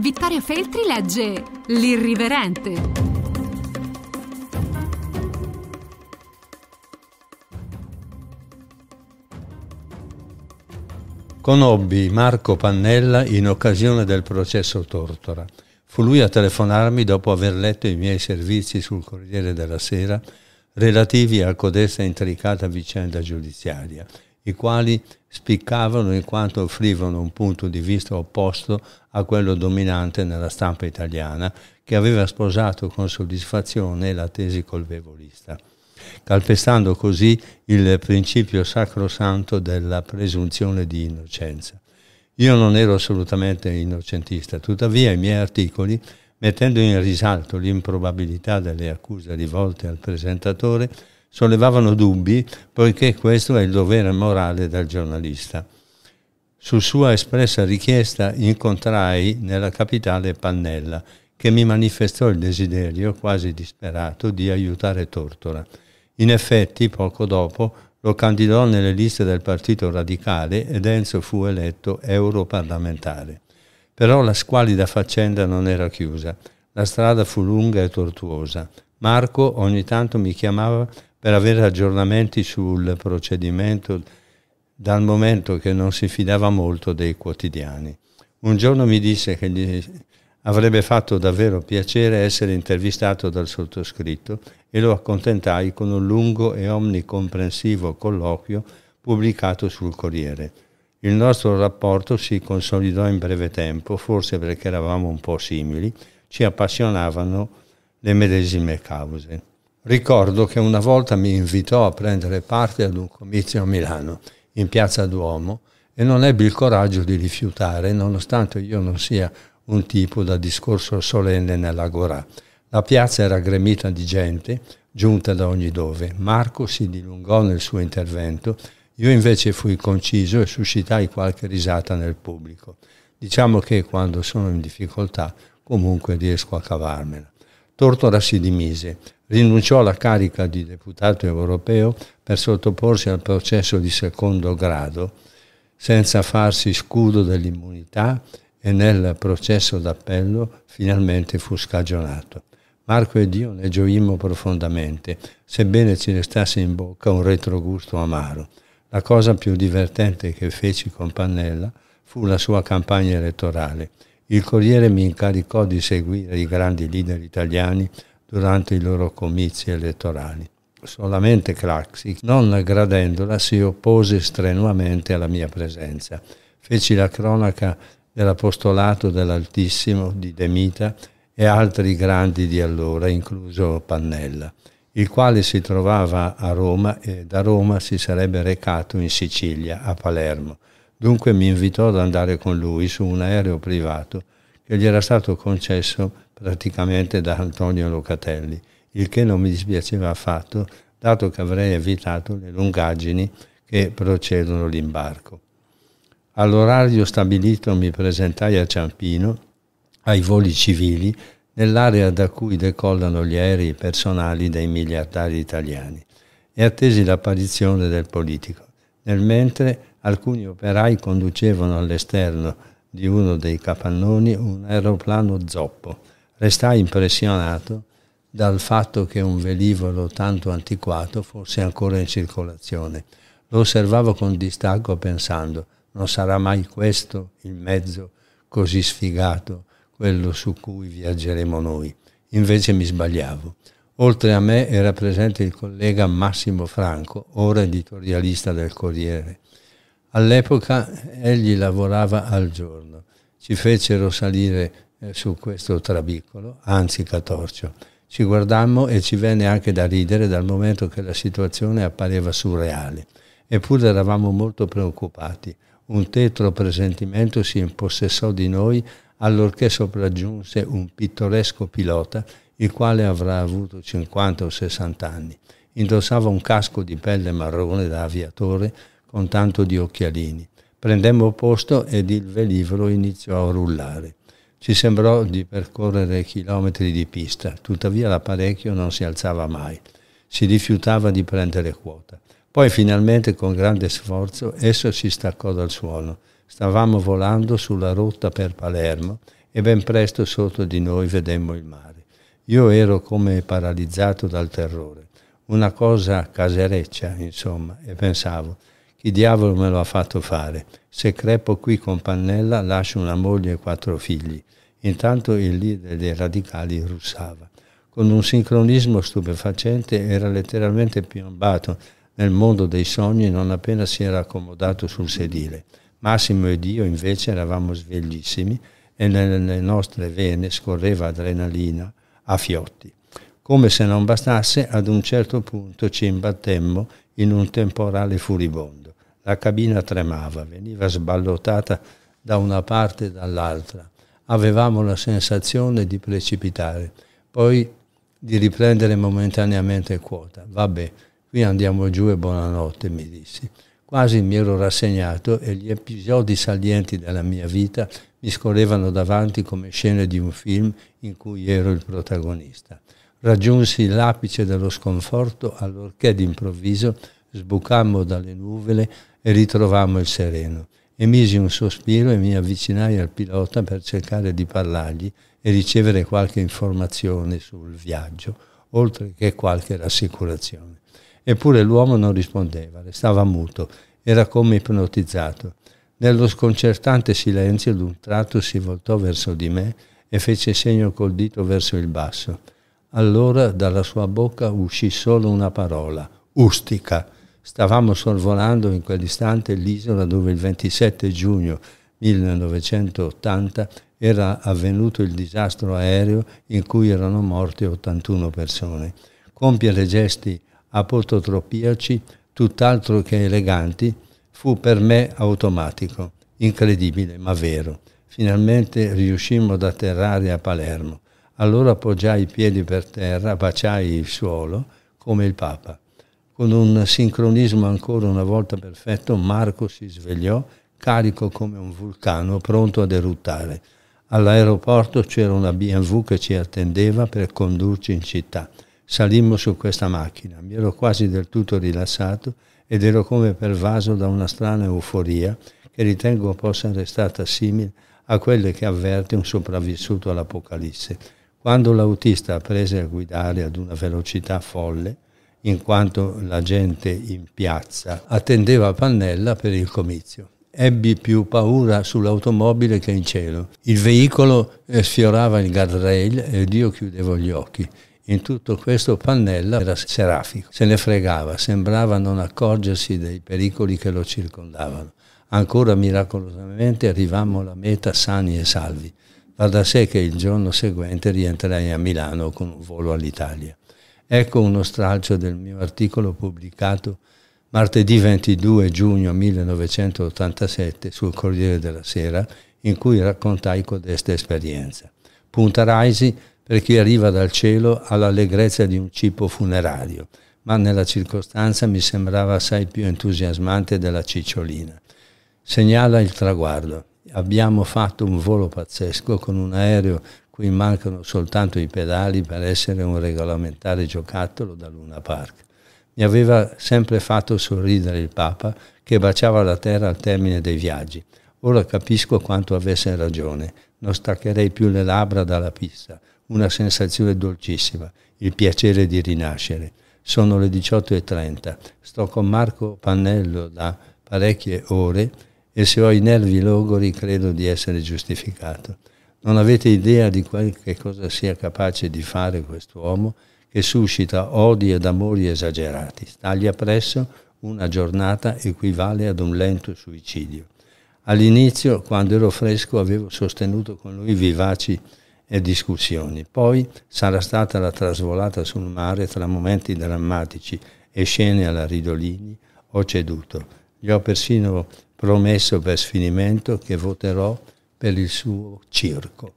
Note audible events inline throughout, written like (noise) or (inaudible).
Vittorio Feltri legge L'irriverente. Conobbi Marco Pannella in occasione del processo Tortora. Fu lui a telefonarmi dopo aver letto i miei servizi sul Corriere della Sera relativi a codesta intricata vicenda giudiziaria i quali spiccavano in quanto offrivano un punto di vista opposto a quello dominante nella stampa italiana, che aveva sposato con soddisfazione la tesi colvevolista, calpestando così il principio sacrosanto della presunzione di innocenza. Io non ero assolutamente innocentista, tuttavia i miei articoli, mettendo in risalto l'improbabilità delle accuse rivolte al presentatore, sollevavano dubbi, poiché questo è il dovere morale del giornalista. Su sua espressa richiesta incontrai nella capitale Pannella, che mi manifestò il desiderio, quasi disperato, di aiutare Tortora. In effetti, poco dopo, lo candidò nelle liste del Partito Radicale ed Enzo fu eletto europarlamentare. Però la squalida faccenda non era chiusa. La strada fu lunga e tortuosa. Marco ogni tanto mi chiamava per avere aggiornamenti sul procedimento dal momento che non si fidava molto dei quotidiani. Un giorno mi disse che gli avrebbe fatto davvero piacere essere intervistato dal sottoscritto e lo accontentai con un lungo e omnicomprensivo colloquio pubblicato sul Corriere. Il nostro rapporto si consolidò in breve tempo, forse perché eravamo un po' simili, ci appassionavano le medesime cause. Ricordo che una volta mi invitò a prendere parte ad un comizio a Milano, in piazza Duomo, e non ebbi il coraggio di rifiutare, nonostante io non sia un tipo da discorso solenne nell'agorà. La piazza era gremita di gente, giunta da ogni dove. Marco si dilungò nel suo intervento, io invece fui conciso e suscitai qualche risata nel pubblico. Diciamo che quando sono in difficoltà comunque riesco a cavarmela. Tortora si dimise, rinunciò alla carica di deputato europeo per sottoporsi al processo di secondo grado, senza farsi scudo dell'immunità e nel processo d'appello finalmente fu scagionato. Marco ed io ne gioimmo profondamente, sebbene ci restasse in bocca un retrogusto amaro. La cosa più divertente che feci con Pannella fu la sua campagna elettorale. Il Corriere mi incaricò di seguire i grandi leader italiani durante i loro comizi elettorali. Solamente Craxi, non gradendola, si oppose strenuamente alla mia presenza. Feci la cronaca dell'apostolato dell'Altissimo di Demita e altri grandi di allora, incluso Pannella, il quale si trovava a Roma e da Roma si sarebbe recato in Sicilia, a Palermo. Dunque mi invitò ad andare con lui su un aereo privato che gli era stato concesso praticamente da Antonio Locatelli, il che non mi dispiaceva affatto, dato che avrei evitato le lungaggini che procedono l'imbarco. All'orario stabilito mi presentai a Ciampino, ai voli civili, nell'area da cui decollano gli aerei personali dei miliardari italiani, e attesi l'apparizione del politico. Nel mentre alcuni operai conducevano all'esterno di uno dei capannoni un aeroplano zoppo, restai impressionato dal fatto che un velivolo tanto antiquato fosse ancora in circolazione. Lo osservavo con distacco pensando, non sarà mai questo il mezzo così sfigato, quello su cui viaggeremo noi. Invece mi sbagliavo. Oltre a me era presente il collega Massimo Franco, ora editorialista del Corriere. All'epoca egli lavorava al giorno. Ci fecero salire eh, su questo trabicolo, anzi catorcio. Ci guardammo e ci venne anche da ridere dal momento che la situazione appariva surreale. Eppure eravamo molto preoccupati. Un tetro presentimento si impossessò di noi allorché sopraggiunse un pittoresco pilota, il quale avrà avuto 50 o 60 anni. Indossava un casco di pelle marrone da aviatore con tanto di occhialini. Prendemmo posto ed il velivolo iniziò a rullare. Ci sembrò di percorrere chilometri di pista, tuttavia l'apparecchio non si alzava mai, si rifiutava di prendere quota. Poi finalmente, con grande sforzo, esso si staccò dal suono. Stavamo volando sulla rotta per Palermo e ben presto sotto di noi vedemmo il mare. Io ero come paralizzato dal terrore. Una cosa casereccia, insomma, e pensavo, chi diavolo me lo ha fatto fare? Se crepo qui con Pannella lascio una moglie e quattro figli. Intanto il leader dei radicali russava. Con un sincronismo stupefacente era letteralmente piombato nel mondo dei sogni non appena si era accomodato sul sedile. Massimo ed io invece eravamo sveglissimi e nelle nostre vene scorreva adrenalina a fiotti. Come se non bastasse, ad un certo punto ci imbattemmo in un temporale furibondo. La cabina tremava, veniva sballottata da una parte e dall'altra. Avevamo la sensazione di precipitare, poi di riprendere momentaneamente quota. Vabbè, qui andiamo giù e buonanotte, mi dissi. Quasi mi ero rassegnato e gli episodi salienti della mia vita mi scorrevano davanti come scene di un film in cui ero il protagonista. Raggiunsi l'apice dello sconforto allorché d'improvviso sbucammo dalle nuvole e ritrovammo il sereno. Emisi un sospiro e mi avvicinai al pilota per cercare di parlargli e ricevere qualche informazione sul viaggio, oltre che qualche rassicurazione. Eppure l'uomo non rispondeva, restava muto, era come ipnotizzato. Nello sconcertante silenzio d'un tratto si voltò verso di me e fece segno col dito verso il basso. Allora dalla sua bocca uscì solo una parola, ustica Stavamo sorvolando in quell'istante l'isola dove il 27 giugno 1980 era avvenuto il disastro aereo in cui erano morte 81 persone. Compiere gesti apototropiaci, tutt'altro che eleganti, fu per me automatico, incredibile ma vero. Finalmente riuscimmo ad atterrare a Palermo. Allora appoggiai i piedi per terra, baciai il suolo come il Papa. Con un sincronismo ancora una volta perfetto, Marco si svegliò, carico come un vulcano, pronto a deruttare. All'aeroporto c'era una BMW che ci attendeva per condurci in città. Salimmo su questa macchina, mi ero quasi del tutto rilassato ed ero come pervaso da una strana euforia che ritengo possa essere stata simile a quelle che avverte un sopravvissuto all'Apocalisse. Quando l'autista prese a guidare ad una velocità folle, in quanto la gente in piazza attendeva Pannella per il comizio. Ebbi più paura sull'automobile che in cielo. Il veicolo eh, sfiorava il guardrail ed io chiudevo gli occhi. In tutto questo Pannella era serafico, se ne fregava, sembrava non accorgersi dei pericoli che lo circondavano. Ancora miracolosamente arrivammo alla meta sani e salvi. Va da sé che il giorno seguente rientrai a Milano con un volo all'Italia. Ecco uno stralcio del mio articolo pubblicato martedì 22 giugno 1987 sul Corriere della Sera in cui raccontai codesta esperienza. Punta Raisi per chi arriva dal cielo all'allegrezza di un cipo funerario, ma nella circostanza mi sembrava assai più entusiasmante della cicciolina. Segnala il traguardo. Abbiamo fatto un volo pazzesco con un aereo cui mancano soltanto i pedali per essere un regolamentare giocattolo da Luna Park. Mi aveva sempre fatto sorridere il Papa che baciava la terra al termine dei viaggi. Ora capisco quanto avesse ragione. Non staccherei più le labbra dalla pista. Una sensazione dolcissima, il piacere di rinascere. Sono le 18.30. Sto con Marco Pannello da parecchie ore e se ho i nervi logori credo di essere giustificato. Non avete idea di quel che cosa sia capace di fare quest'uomo che suscita odi ed amori esagerati. Stargli appresso una giornata equivale ad un lento suicidio. All'inizio, quando ero fresco, avevo sostenuto con lui vivaci e discussioni. Poi sarà stata la trasvolata sul mare tra momenti drammatici e scene alla Ridolini. Ho ceduto. Gli ho persino promesso per sfinimento che voterò per il suo circo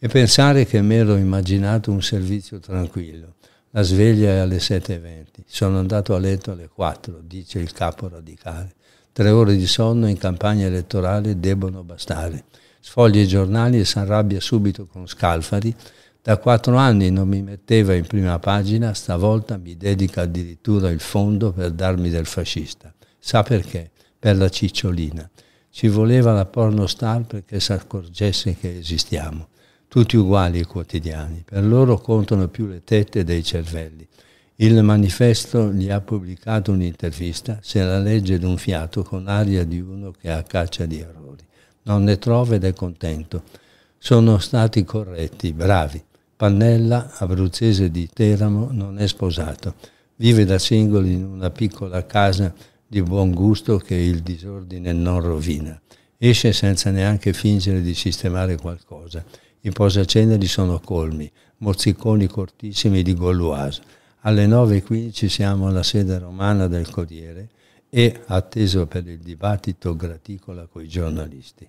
e pensare che mi ero immaginato un servizio tranquillo. La sveglia è alle 7.20, sono andato a letto alle 4, dice il capo radicale. Tre ore di sonno in campagna elettorale debbono bastare. Sfoglia i giornali e si arrabbia subito con Scalfari. Da quattro anni non mi metteva in prima pagina, stavolta mi dedica addirittura il fondo per darmi del fascista. Sa perché? Per la cicciolina. Ci voleva la pornostar perché si accorgesse che esistiamo, tutti uguali e quotidiani. Per loro contano più le tette dei cervelli. Il manifesto gli ha pubblicato un'intervista, se la legge d'un fiato con aria di uno che ha caccia di errori. Non ne trova ed è contento. Sono stati corretti, bravi. Pannella, abruzzese di Teramo, non è sposato. Vive da singolo in una piccola casa di buon gusto che il disordine non rovina. Esce senza neanche fingere di sistemare qualcosa. I posaceneri sono colmi, mozziconi cortissimi di Gauloise. Alle 9.15 siamo alla sede romana del Corriere e atteso per il dibattito graticola coi giornalisti.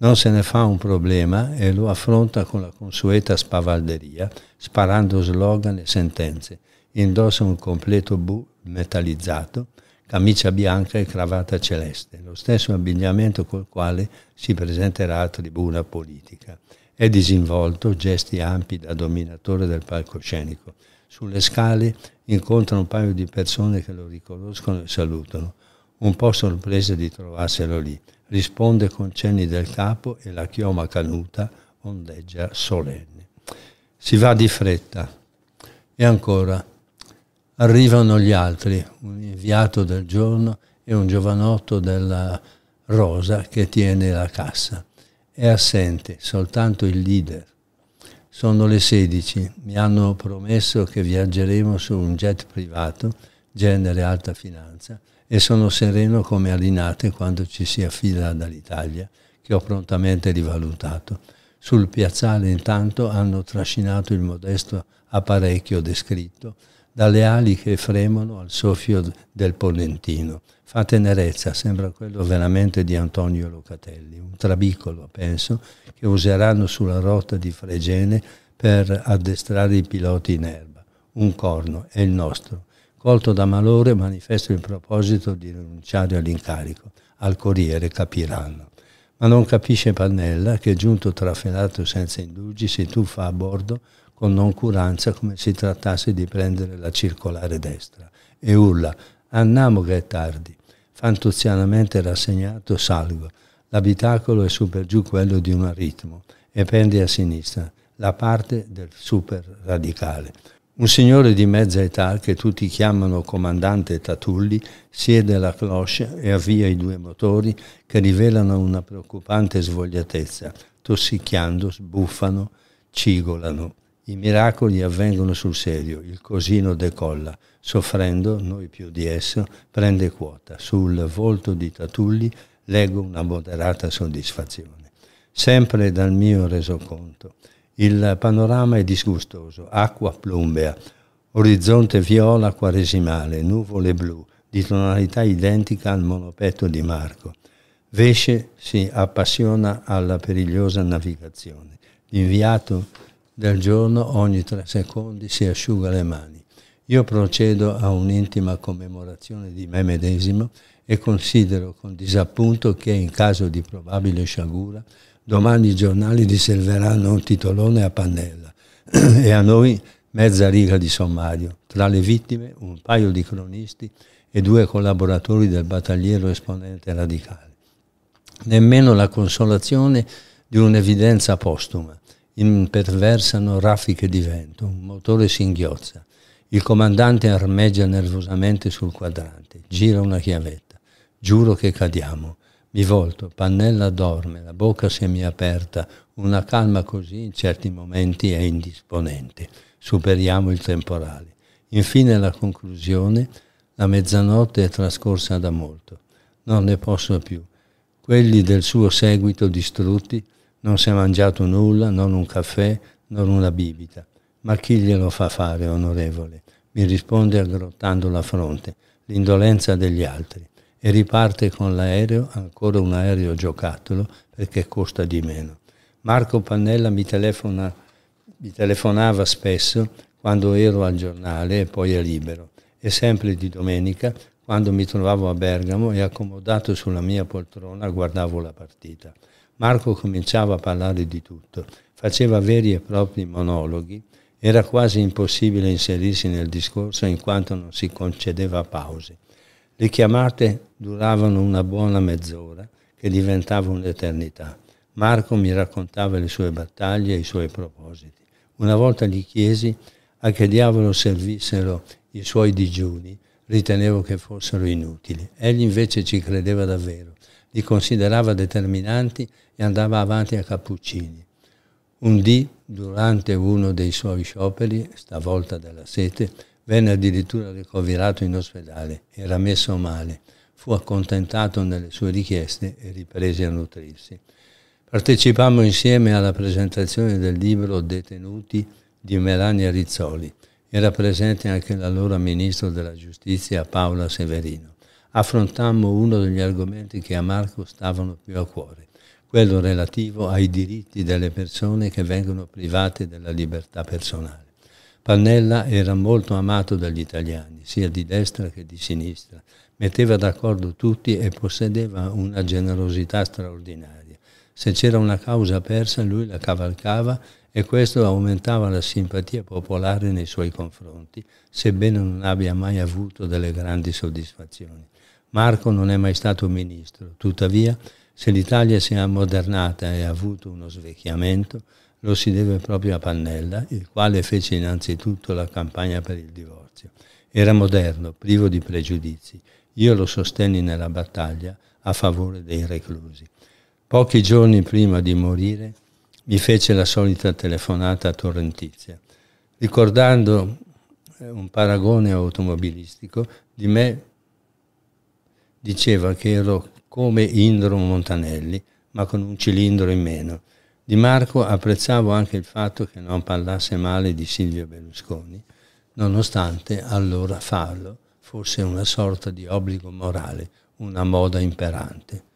Non se ne fa un problema e lo affronta con la consueta spavalderia, sparando slogan e sentenze. Indossa un completo bu metallizzato camicia bianca e cravatta celeste, lo stesso abbigliamento col quale si presenterà a tribuna politica. È disinvolto, gesti ampi da dominatore del palcoscenico. Sulle scale incontra un paio di persone che lo riconoscono e salutano, un po' sorpresa di trovarselo lì. Risponde con cenni del capo e la chioma canuta ondeggia solenne. Si va di fretta. E ancora, arrivano gli altri, un inviato del giorno e un giovanotto della rosa che tiene la cassa. È assente soltanto il leader. Sono le 16, mi hanno promesso che viaggeremo su un jet privato, genere alta finanza, e sono sereno come arinate quando ci si affida dall'Italia, che ho prontamente rivalutato. Sul piazzale intanto hanno trascinato il modesto apparecchio descritto, dalle ali che fremono al soffio del Polentino. Fa tenerezza, sembra quello veramente di Antonio Locatelli, un trabicolo, penso, che useranno sulla rotta di Fregene per addestrare i piloti in erba. Un corno è il nostro. Colto da malore, manifesto il proposito di rinunciare all'incarico. Al Corriere capiranno. Ma non capisce Pannella che, giunto trafelato senza indugi, si tuffa a bordo con noncuranza come se trattasse di prendere la circolare destra e urla «Andiamo che è tardi!». Fantuzianamente rassegnato salgo. L'abitacolo è su per giù quello di un aritmo e pende a sinistra la parte del super radicale. Un signore di mezza età, che tutti chiamano comandante Tatulli, siede alla cloche e avvia i due motori che rivelano una preoccupante svogliatezza. Tossicchiando, sbuffano, cigolano. I miracoli avvengono sul serio, il cosino decolla, soffrendo, noi più di esso, prende quota. Sul volto di Tatulli leggo una moderata soddisfazione. Sempre dal mio resoconto. Il panorama è disgustoso, acqua plumbea, orizzonte viola quaresimale, nuvole blu, di tonalità identica al monopetto di Marco. Vesce si appassiona alla perigliosa navigazione. L'inviato del giorno ogni tre secondi si asciuga le mani. Io procedo a un'intima commemorazione di me medesimo e considero con disappunto che in caso di probabile sciagura domani i giornali riserveranno un titolone a pannella (clears throat) e a noi mezza riga di sommario, tra le vittime un paio di cronisti e due collaboratori del battagliero esponente radicale. Nemmeno la consolazione di un'evidenza postuma, imperversano raffiche di vento, un motore singhiozza. Il comandante armeggia nervosamente sul quadrante, gira una chiavetta. Giuro che cadiamo. Mi volto, Pannella dorme, la bocca semiaperta, una calma così in certi momenti è indisponente. Superiamo il temporale. Infine la conclusione, la mezzanotte è trascorsa da molto. Non ne posso più. Quelli del suo seguito distrutti non si è mangiato nulla, non un caffè, non una bibita. Ma chi glielo fa fare, onorevole? Mi risponde aggrottando la fronte, l'indolenza degli altri. E riparte con l'aereo, ancora un aereo giocattolo, perché costa di meno. Marco Pannella mi, telefona, mi telefonava spesso quando ero al giornale e poi a libero, e sempre di domenica quando mi trovavo a Bergamo e accomodato sulla mia poltrona guardavo la partita. Marco cominciava a parlare di tutto, faceva veri e propri monologhi, era quasi impossibile inserirsi nel discorso in quanto non si concedeva pause. Le chiamate duravano una buona mezz'ora, che diventava un'eternità. Marco mi raccontava le sue battaglie e i suoi propositi. Una volta gli chiesi a che diavolo servissero i suoi digiuni, ritenevo che fossero inutili. Egli invece ci credeva davvero li considerava determinanti e andava avanti a cappuccini. Un dì, durante uno dei suoi scioperi, stavolta della sete, venne addirittura ricoverato in ospedale, era messo male, fu accontentato nelle sue richieste e riprese a nutrirsi. Partecipammo insieme alla presentazione del libro Detenuti di Melania Rizzoli. Era presente anche l'allora ministro della giustizia Paola Severino affrontammo uno degli argomenti che a Marco stavano più a cuore, quello relativo ai diritti delle persone che vengono private della libertà personale. Pannella era molto amato dagli italiani, sia di destra che di sinistra, metteva d'accordo tutti e possedeva una generosità straordinaria. Se c'era una causa persa lui la cavalcava e questo aumentava la simpatia popolare nei suoi confronti, sebbene non abbia mai avuto delle grandi soddisfazioni. Marco non è mai stato ministro, tuttavia se l'Italia si è ammodernata e ha avuto uno svecchiamento, lo si deve proprio a Pannella, il quale fece innanzitutto la campagna per il divorzio. Era moderno, privo di pregiudizi. Io lo sostenni nella battaglia a favore dei reclusi. Pochi giorni prima di morire mi fece la solita telefonata a torrentizia, ricordando eh, un paragone automobilistico di me Diceva che ero come Indro Montanelli, ma con un cilindro in meno. Di Marco apprezzavo anche il fatto che non parlasse male di Silvio Berlusconi, nonostante allora farlo fosse una sorta di obbligo morale, una moda imperante.